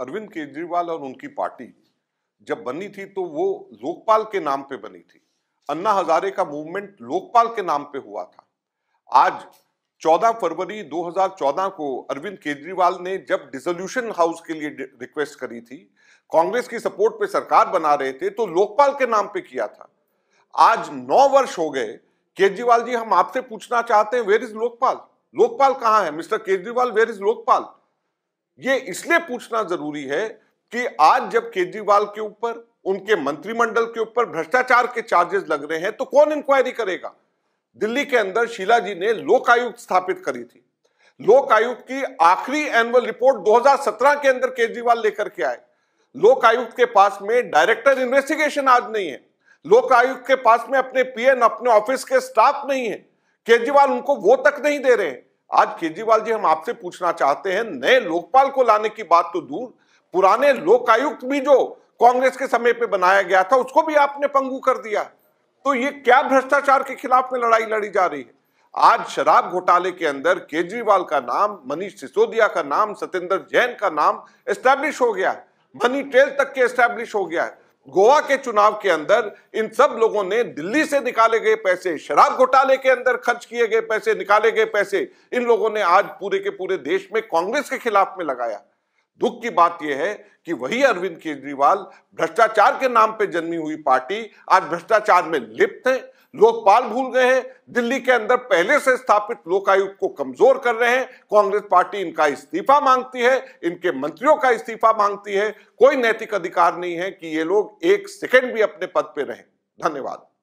अरविंद केजरीवाल और उनकी पार्टी जब बनी थी तो वो लोकपाल के नाम पे बनी थी अन्ना हजारे का मूवमेंट लोकपाल के नाम पे हुआ था आज 14 फरवरी 2014 को अरविंद केजरीवाल ने जब डिसोल्यूशन हाउस के लिए रिक्वेस्ट करी थी कांग्रेस की सपोर्ट पे सरकार बना रहे थे तो लोकपाल के नाम पे किया था आज नौ वर्ष हो गए केजरीवाल जी हम आपसे पूछना चाहते हैं वेर इज लोकपाल लोकपाल कहाँ है mister Kejriwal where is Lokpal ये इसलिए पूछना जरूरी है कि आज जब केजरीवाल के ऊपर उनके मंत्रिमंडल के ऊपर भ्रष्टाचार के चार्जेस लग रहे हैं तो कौन इंक्वायरी करेगा दिल्ली के अंदर शीला जी ने लोक आयुक्त स्थापित करी थी लोक आयुक्त की आखिरी एनुअल रिपोर्ट 2017 के अंदर केजरीवाल लेकर के आए लोक आयुक्त के पास में डायरेक्टर इन्वेस्टिगेशन आज नहीं है लोक आयुक्त के पास में अपने पीएन अपने ऑफिस के स्टाफ नहीं है केजरीवाल उनको वो तक नहीं दे रहे हैं आज केजरीवाल जी हम आपसे पूछना चाहते हैं नए लोकपाल को लाने की बात तो दूर पुराने लोकायुक्त भी जो कांग्रेस के समय पे बनाया गया था उसको भी आपने पंगू कर दिया तो ये क्या भ्रष्टाचार के खिलाफ में लड़ाई लड़ी जा रही है आज शराब घोटाले के अंदर केजरीवाल का नाम मनीष सिसोदिया का नाम सत्येंद्र जैन का नाम एस्टैब्लिश हो गया मनी ट्रेल तक के एस्टैब्लिश हो गया है गोवा के चुनाव के अंदर इन सब लोगों ने दिल्ली से निकाले गए पैसे शराब घोटाले के अंदर खर्च किए गए पैसे निकाले गए पैसे इन लोगों ने आज पूरे के पूरे देश में कांग्रेस के खिलाफ में लगाया दुख की बात यह है कि वही अरविंद केजरीवाल भ्रष्टाचार के नाम पे जन्मी हुई पार्टी आज भ्रष्टाचार में लिप्त है लोकपाल भूल गए हैं दिल्ली के अंदर पहले से स्थापित लोकायुक्त को कमजोर कर रहे हैं कांग्रेस पार्टी इनका इस्तीफा मांगती है इनके मंत्रियों का इस्तीफा मांगती है कोई नैतिक अधिकार नहीं है कि ये लोग एक सेकेंड भी अपने पद पर रहें धन्यवाद